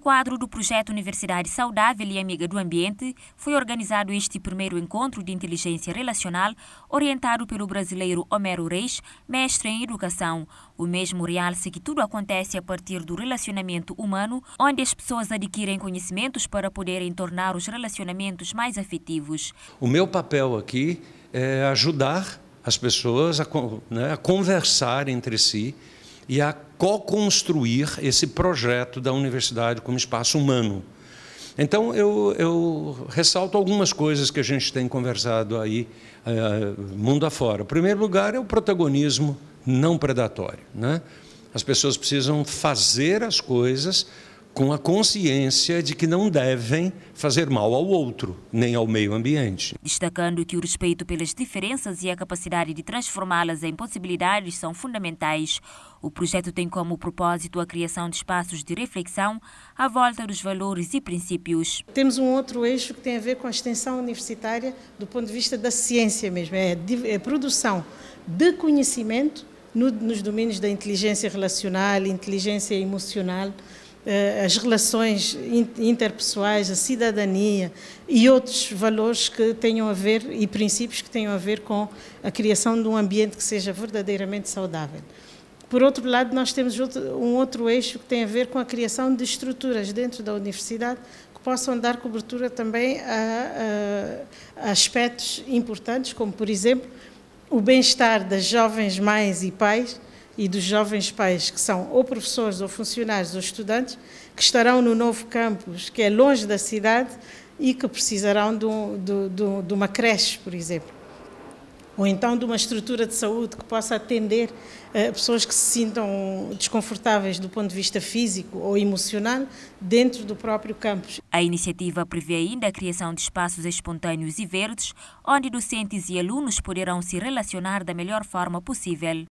No quadro do projeto Universidade Saudável e Amiga do Ambiente, foi organizado este primeiro encontro de inteligência relacional, orientado pelo brasileiro Homero Reis, mestre em educação. O mesmo realce que tudo acontece a partir do relacionamento humano, onde as pessoas adquirem conhecimentos para poderem tornar os relacionamentos mais afetivos. O meu papel aqui é ajudar as pessoas a, né, a conversar entre si e a co-construir esse projeto da universidade como espaço humano. Então, eu, eu, ressalto algumas coisas que a gente tem conversado aí, eh, mundo afora. O primeiro lugar, é o protagonismo não predatório. Né? As pessoas precisam fazer as coisas com a consciência de que não devem fazer mal ao outro, nem ao meio ambiente. Destacando que o respeito pelas diferenças e a capacidade de transformá-las em possibilidades são fundamentais, o projeto tem como propósito a criação de espaços de reflexão à volta dos valores e princípios. Temos um outro eixo que tem a ver com a extensão universitária do ponto de vista da ciência mesmo, é a é produção de conhecimento nos domínios da inteligência relacional, inteligência emocional, eh, as relações interpessoais, a cidadania e outros valores que tenham a ver e princípios que tenham a ver com a criação de um ambiente que seja verdadeiramente saudável. Por outro lado, nós temos um outro eixo que tem a ver com a criação de estruturas dentro da universidade que possam dar cobertura também a, a aspectos importantes, como, por exemplo, o bem-estar das jovens mães e pais e dos jovens pais que são ou professores ou funcionários ou estudantes que estarão no novo campus, que é longe da cidade e que precisarão de, um, de, de, de uma creche, por exemplo. Ou então de uma estrutura de saúde que possa atender eh, pessoas que se sintam desconfortáveis do ponto de vista físico ou emocional dentro do próprio campus. A iniciativa prevê ainda a criação de espaços espontâneos e verdes, onde docentes e alunos poderão se relacionar da melhor forma possível.